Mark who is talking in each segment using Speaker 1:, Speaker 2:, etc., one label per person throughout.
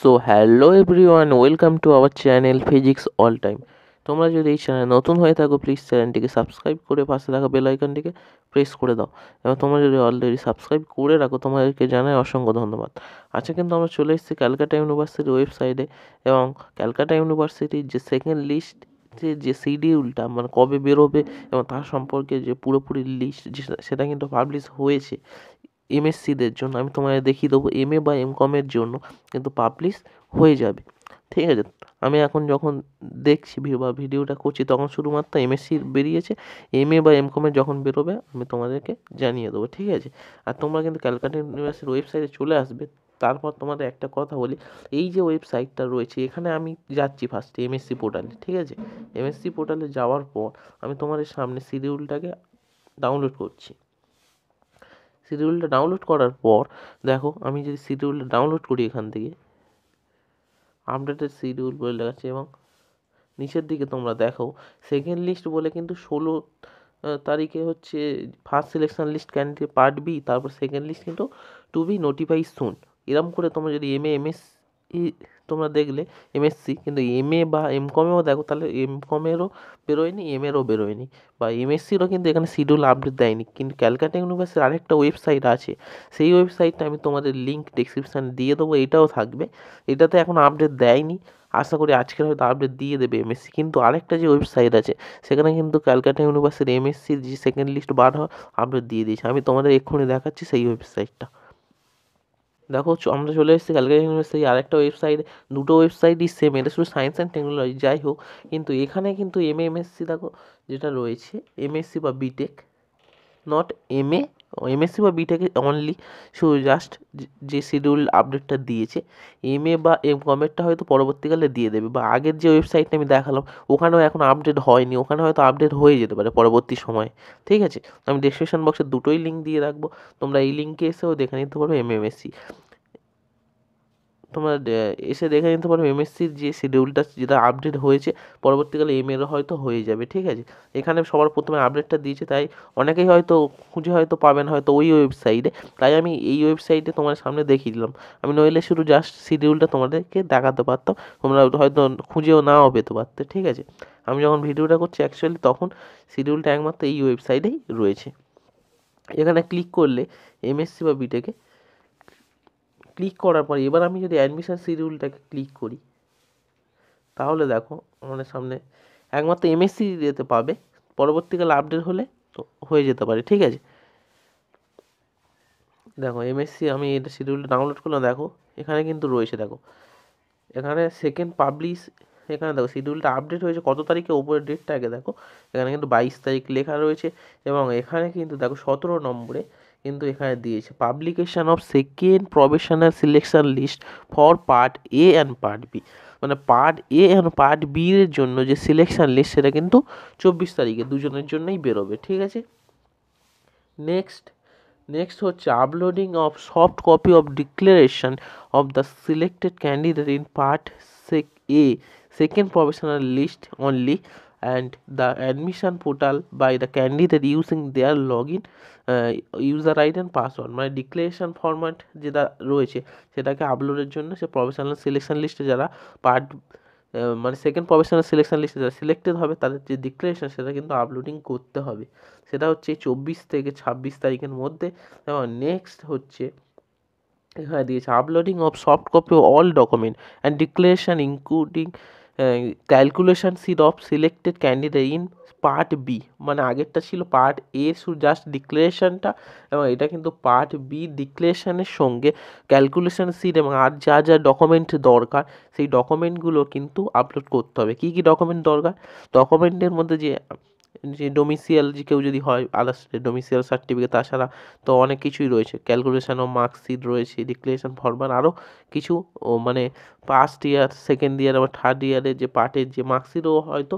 Speaker 1: so hello everyone welcome to our channel physics all time তোমরা যদি এই channel নতুন হয়ে থাকো প্লিজ চ্যানেলটিকে সাবস্ক্রাইব করে পাশে থাকা বেল আইকনটিকে প্রেস করে দাও এবং তোমরা যদি অলরেডি সাবস্ক্রাইব করে রাখো তোমাদেরকে জানাই অসংখ্য ধন্যবাদ আচ্ছা কিন্তু আমরা চলে এসেছি ক্যালকাটা ইউনিভার্সিটির ওয়েবসাইটে এবং ক্যালকাটা ইউনিভার্সিটির যে সেকেন্ড লিস্ট যে শিডিউলটা মানে কবে বেরোবে এবং তার সম্পর্কে যে পুরোপুরি লিস্ট সেটা কিন্তু পাবলিশ হয়েছে এমএসসিদের জন্য আমি তোমাকে দেখিয়ে দেবো এম এ বা এম কমের জন্য কিন্তু পাবলিশ হয়ে যাবে ঠিক আছে আমি এখন যখন দেখছি বা ভিডিওটা করছি তখন শুধুমাত্র এমএসসি বেরিয়েছে এম এ বা এম কমে যখন বেরোবে আমি তোমাদেরকে জানিয়ে দেবো ঠিক আছে আর তোমরা কিন্তু ক্যালকাটা ইউনিভার্সিটির ওয়েবসাইটে চলে আসবে তারপর তোমাদের একটা কথা বলি এই যে ওয়েবসাইটটা রয়েছে এখানে আমি যাচ্ছি ফার্স্টে এমএসসি পোর্টালে ঠিক আছে এমএসসি পোর্টালে যাওয়ার পর আমি তোমাদের সামনে শিডিউলটাকে ডাউনলোড করছি শিডিউলটা ডাউনলোড করার পর দেখো আমি যদি শিডিউলটা ডাউনলোড করি এখান থেকে আপডেটেড শিডিউল বলে দেখাচ্ছে এবং নিচের দিকে তোমরা দেখো সেকেন্ড লিস্ট বলে কিন্তু ষোলো তারিখে হচ্ছে first selection list candidate part B তারপর সেকেন্ড লিস্ট কিন্তু টু বি নোটিফাই সুন এরম করে তোমরা যদি M A M S E তোমরা দেখলে এমএসসি কিন্তু এমএ বা এম কমেও দেখো তাহলে এম কমেরও বেরোয়নি এরও বেরোয়নি বা এমএসসিরও কিন্তু এখানে শিডিউল আপডেট দেয়নি কিন্তু ক্যালকাটা ইউনিভার্সিটির আরেকটা ওয়েবসাইট আছে সেই ওয়েবসাইটটা আমি তোমাদের লিঙ্ক ডিসক্রিপশানে দিয়ে দেবো এটাও থাকবে এটাতে এখন আপডেট দেয়নি আশা করি আজকের হয়তো আপডেট দিয়ে দেবে এমএসসি কিন্তু আরেকটা যে ওয়েবসাইট আছে সেখানে কিন্তু ক্যালকাটা ইউনিভার্সিটির এমএসসির যে সেকেন্ড লিস্ট বার হয় আপডেট দিয়ে দিয়েছে আমি তোমাদের এক্ষুনি দেখাচ্ছি সেই ওয়েবসাইটটা দেখো আমরা চলে এসেছি কালকে ইউনিভার্সিটি আর একটা ওয়েবসাইট দুটো ওয়েবসাইটই সেম এটা শুধু সায়েন্স অ্যান্ড টেকনোলজি যাই হোক কিন্তু এখানে কিন্তু এম এমএসসি দেখো যেটা রয়েছে এমএসসি বা BTech not M A MSc বা বিটেকে অনলি শুধু জাস্ট যে শিডিউল আপডেটটা দিয়েছে এমএ বা এম কমেরটা হয়তো পরবর্তীকালে দিয়ে দেবে বা আগের যে ওয়েবসাইটটা আমি দেখালাম ওখানেও এখন আপডেট হয়নি ওখানে হয়তো আপডেট হয়ে যেতে পারে পরবর্তী সময়ে ঠিক আছে আমি ডেসক্রিপশন বক্সে দুটোই লিঙ্ক দিয়ে রাখবো তোমরা এই লিঙ্কে এসেও দেখে নিতে পারবে এমএমএসসি তোমরা এসে দেখে নিতে পারো এমএসসির যে শিডিউলটা যেটা আপডেট হয়েছে পরবর্তীকালে এম এরও হয়তো হয়ে যাবে ঠিক আছে এখানে সবার প্রথমে আপডেটটা দিয়েছে তাই অনেকেই হয়তো খুঁজে হয়তো পাবেন হয়তো ওই ওয়েবসাইটে তাই আমি এই ওয়েবসাইটে তোমার সামনে দেখিয়ে দিলাম আমি নইলে শুধু জাস্ট শিডিউলটা তোমাদেরকে দেখাতে পারতাম তোমরা হয়তো খুঁজেও নাও পেতে পারতে ঠিক আছে আমি যখন ভিডিওটা করছি অ্যাকচুয়ালি তখন শিডিউলটা একমাত্র এই ওয়েবসাইটেই রয়েছে এখানে ক্লিক করলে এমএসসি বা বিটেকে ক্লিক করার পর এবার আমি যদি অ্যাডমিশান শিডিউলটাকে ক্লিক করি তাহলে দেখো আমাদের সামনে একমাত্র এমএসসি যেতে পাবে পরবর্তীকালে আপডেট হলে তো হয়ে যেতে পারে ঠিক আছে দেখো এমএসসি আমি এটা শিডিউলটা ডাউনলোড করলাম দেখো এখানে কিন্তু রয়েছে দেখো এখানে সেকেন্ড পাবলিশ এখানে দেখো শিডিউলটা আপডেট হয়েছে কত তারিখে ওপরের ডেটটা আগে দেখো এখানে কিন্তু বাইশ তারিখ লেখা রয়েছে এবং এখানে কিন্তু দেখো সতেরো নম্বরে কিন্তু এখানে দিয়েছে publication of second professional selection list for part A and part B মানে part A and part B এর জন্য যে সিলেকশান লিস্ট সেটা কিন্তু চব্বিশ তারিখে দুজনের জন্যই বেরোবে ঠিক আছে নেক্সট নেক্সট হচ্ছে uploading of soft copy of declaration of the selected candidate in part sec A second professional list only and the admission portal by the candidate using their login user ID and password মানে declaration format যেটা রয়েছে সেটাকে আপলোডের জন্য সে professional selection লিস্টে যারা part মানে second professional selection লিস্টে যারা সিলেক্টেড হবে তাদের যে ডিক্লারেশন সেটা কিন্তু আপলোডিং করতে হবে সেটা হচ্ছে চব্বিশ থেকে ছাব্বিশ তারিখের মধ্যে এবং নেক্সট হচ্ছে এখানে দিয়েছে uploading of soft copy all document and declaration including calculation sheet of selected candidate in part B মানে আগেরটা ছিল পার্ট এ জাস্ট ডিক্লারেশনটা এবং এটা কিন্তু পার্ট বি ডিক্লারেশনের সঙ্গে ক্যালকুলেশন সিট এবং আর যা যা ডকুমেন্ট দরকার সেই ডকুমেন্টগুলো কিন্তু আপলোড করতে হবে কী কী ডকুমেন্ট দরকার ডকুমেন্টের মধ্যে যে যে ডোমিসিয়াল যে কেউ যদি হয় আদার্স ডোমিসিয়াল সার্টিফিকেট তাছাড়া তো অনেক কিছুই রয়েছে ক্যালকুলেশান ও মার্কশিট রয়েছে ডিক্লারেশান ফরমান আরও কিছু ও মানে ফার্স্ট ইয়ার সেকেন্ড ইয়ার আবার থার্ড ইয়ারের যে পার্টের যে মার্কশিটও হয়তো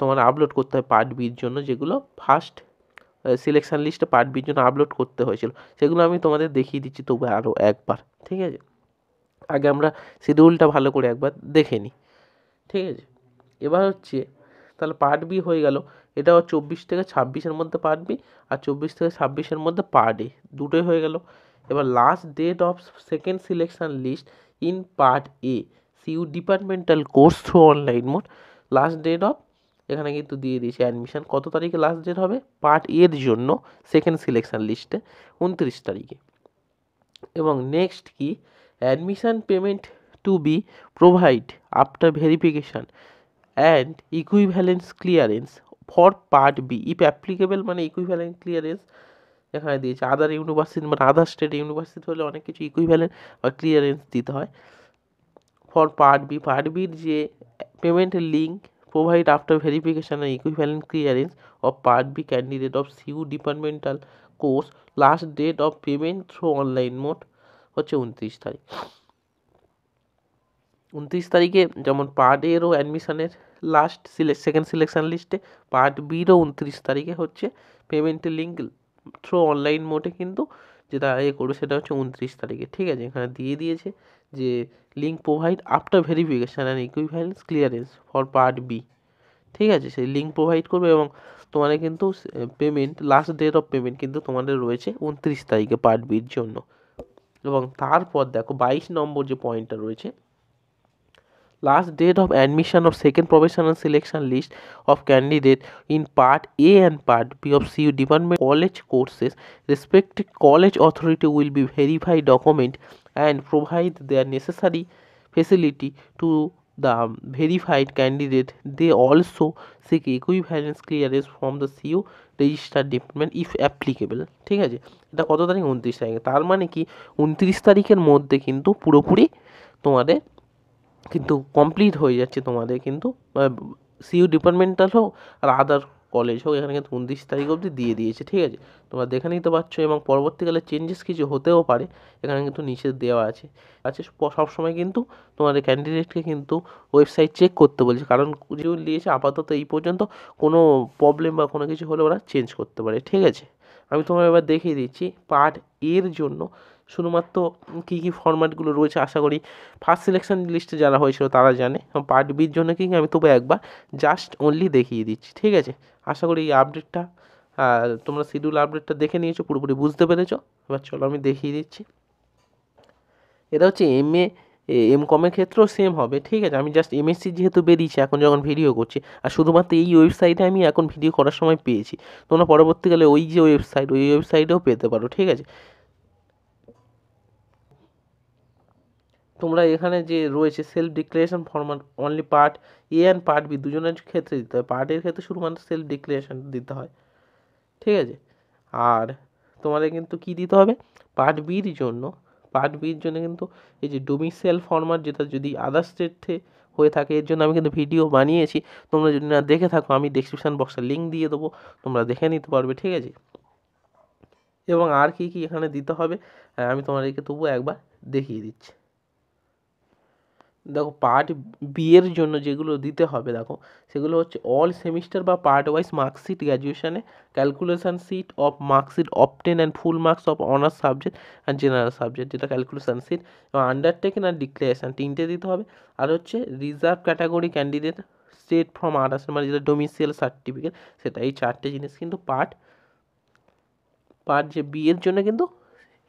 Speaker 1: তোমার আপলোড করতে হয় পার্ট বির জন্য যেগুলো ফার্স্ট সিলেকশান লিস্টে পার্ট বির জন্য আপলোড করতে হয়েছিল সেগুলো আমি তোমাদের দেখিয়ে দিচ্ছি তবু আরও একবার ঠিক আছে আগে আমরা শিডিউলটা ভালো করে একবার দেখে নিই ঠিক আছে এবার হচ্ছে তাহলে পার্ট বি হয়ে গেল এটাও চব্বিশ থেকে ছাব্বিশের মধ্যে পারবি আর চব্বিশ থেকে ছাব্বিশের মধ্যে পার ডে দুটোই হয়ে গেল এবার last date of second selection list in part A CU departmental course through online mode last date of এখানে কিন্তু দিয়ে দিয়েছে অ্যাডমিশান কত তারিখে লাস্ট ডেট হবে পার্ট এর জন্য সেকেন্ড সিলেকশান লিস্টে উনত্রিশ তারিখে এবং নেক্সট কি admission payment to be provide after verification and equivalence clearance for part B if applicable মানে ইকুইভ্যালেন্ট ক্লিয়ারেন্স এখানে দিয়েছে আদার ইউনিভার্সিটি মানে আদার স্টেট ইউনিভার্সিটি হলে অনেক কিছু ইকুইভ্যালেন্ট বা ক্লিয়ারেন্স দিতে হয় ফর পার্ট বি পার্ট বির যে পেমেন্টের link provide after verification and clearance of of B candidate of of CU departmental course last date of payment through online mode হচ্ছে উনত্রিশ তারিখ উনত্রিশ তারিখে যেমন পার্ট এরও অ্যাডমিশনের লাস্ট সিলে সেকেন্ড সিলেকশান লিস্টে পার্ট বিরও উনত্রিশ তারিখে হচ্ছে পেমেন্টের লিঙ্ক থ্রু অনলাইন মোডে কিন্তু যেটা এ ইয়ে করবে সেটা হচ্ছে উনত্রিশ তারিখে ঠিক আছে এখানে দিয়ে দিয়েছে যে link provide after verification and equivalence clearance for part B ঠিক আছে সেই লিঙ্ক প্রোভাইড করবে এবং তোমাদের কিন্তু payment last date of payment কিন্তু তোমাদের রয়েছে উনত্রিশ তারিখে পার্ট বির জন্য এবং তারপর দেখো বাইশ নম্বর যে পয়েন্টটা রয়েছে last date of admission of second professional selection list of candidate in part a and part b of cu department college courses respective college authority will be verify document and provide their necessary facility to the verified candidate they also seek equivalence clearance from the CU register department if applicable ঠিক আছে এটা কত তারিখ উনত্রিশ তারিখে তার মানে কি উনত্রিশ তারিখের মধ্যে কিন্তু পুরোপুরি তোমাদের কিন্তু কমপ্লিট হয়ে যাচ্ছে তোমাদের কিন্তু সিইউ ডিপার্টমেন্টাল হোক আর আদার কলেজ হোক এখানে কিন্তু উনত্রিশ তারিখ অবধি দিয়ে দিয়েছে ঠিক আছে তোমরা দেখে নিতে পারছো এবং পরবর্তীকালে চেঞ্জেস কিছু হতেও পারে এখানে কিন্তু নিচে দেওয়া আছে আছে সবসময় কিন্তু তোমাদের ক্যান্ডিডেটকে কিন্তু ওয়েবসাইট চেক করতে বলছে কারণ যেগুলো দিয়েছে আপাতত এই পর্যন্ত কোনো প্রবলেম বা কোনো কিছু হলে ওরা চেঞ্জ করতে পারে ঠিক আছে আমি তোমার এবার দেখিয়ে দিচ্ছি পার্ট এর জন্য শুধুমাত্র কী কী ফর্ম্যাটগুলো রয়েছে আশা করি ফার্স্ট সিলেকশন লিস্টে যারা হয়েছিল তারা জানে পার্ট বির জন্য কি আমি তবু একবার জাস্ট অনলি দেখিয়ে দিচ্ছি ঠিক আছে আশা করি এই আপডেটটা তোমরা শিডিউল আপডেটটা দেখে নিয়েছো পুরোপুরি বুঝতে পেরেছো এবার চলো আমি দেখিয়ে দিচ্ছি এটা হচ্ছে এম এ এম কমের ক্ষেত্রেও সেম হবে ঠিক আছে আমি জাস্ট এমএসসি যেহেতু বেরিয়েছি এখন যখন ভিডিও করছি আর শুধুমাত্র এই ওয়েবসাইটে আমি এখন ভিডিও করার সময় পেয়েছি তোমরা পরবর্তীকালে ওই যে ওয়েবসাইট ওই ওয়েবসাইটেও পেতে পারো ঠিক আছে তোমরা এখানে যে রয়েছে সেলফ ডিক্লারেশন ফর্মার only part A and part B দুজনের ক্ষেত্রে দিতে হয় পার্টের ক্ষেত্রে শুধুমাত্র সেলফ ডিক্লারেশন দিতে হয় ঠিক আছে আর তোমাদের কিন্তু কি দিতে হবে পার্ট বির জন্য পার্ট বির জন্য কিন্তু এই যে ডোমিসেল ফর্মার যেটা যদি আদার স্টেটে হয়ে থাকে এর জন্য আমি কিন্তু ভিডিও বানিয়েছি তোমরা যদি না দেখে থাকো আমি ডিসক্রিপশান বক্সে লিঙ্ক দিয়ে দেবো তোমরা দেখে নিতে পারবে ঠিক আছে এবং আর কি কি এখানে দিতে হবে আমি তোমাদেরকে তবু একবার দেখিয়ে দিচ্ছি দেখো পার্ট বি এর জন্য যেগুলো দিতে হবে দেখো সেগুলো হচ্ছে অল সেমিস্টার বা পার্ট ওয়াইজ মার্কশিট গ্র্যাজুয়েশানে calculation sheet of marksheet obtain and full marks of honours subject and general subject যেটা ক্যালকুলেশান সিট এবং আন্ডারটেকিং আর ডিক্লারেশান তিনটে দিতে হবে আর হচ্ছে reserve category candidate state from others মানে যেটা ডোমিসিয়াল সার্টিফিকেট সেটা এই চারটে জিনিস কিন্তু পার্ট পার্ট যে বি এর জন্য কিন্তু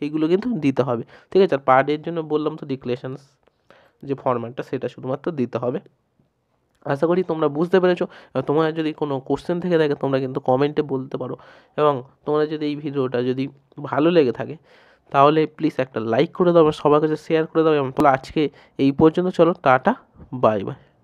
Speaker 1: এইগুলো কিন্তু দিতে হবে ঠিক আছে আর পার্ট এর জন্য বললাম তো ডিক্লারেশানস যে ফরম্যাটটা সেটা শুধুমাত্র দিতে হবে আশা করি তোমরা বুঝতে পেরেছো তোমার যদি কোনো কোশ্চেন থেকে থাকে তোমরা কিন্তু কমেন্টে বলতে পারো এবং তোমরা যদি এই ভিডিওটা যদি ভালো লেগে থাকে তাহলে প্লিজ একটা লাইক করে দাও সবার কাছে শেয়ার করে দাও এবং আজকে এই পর্যন্ত চলো টাটা বাই বাই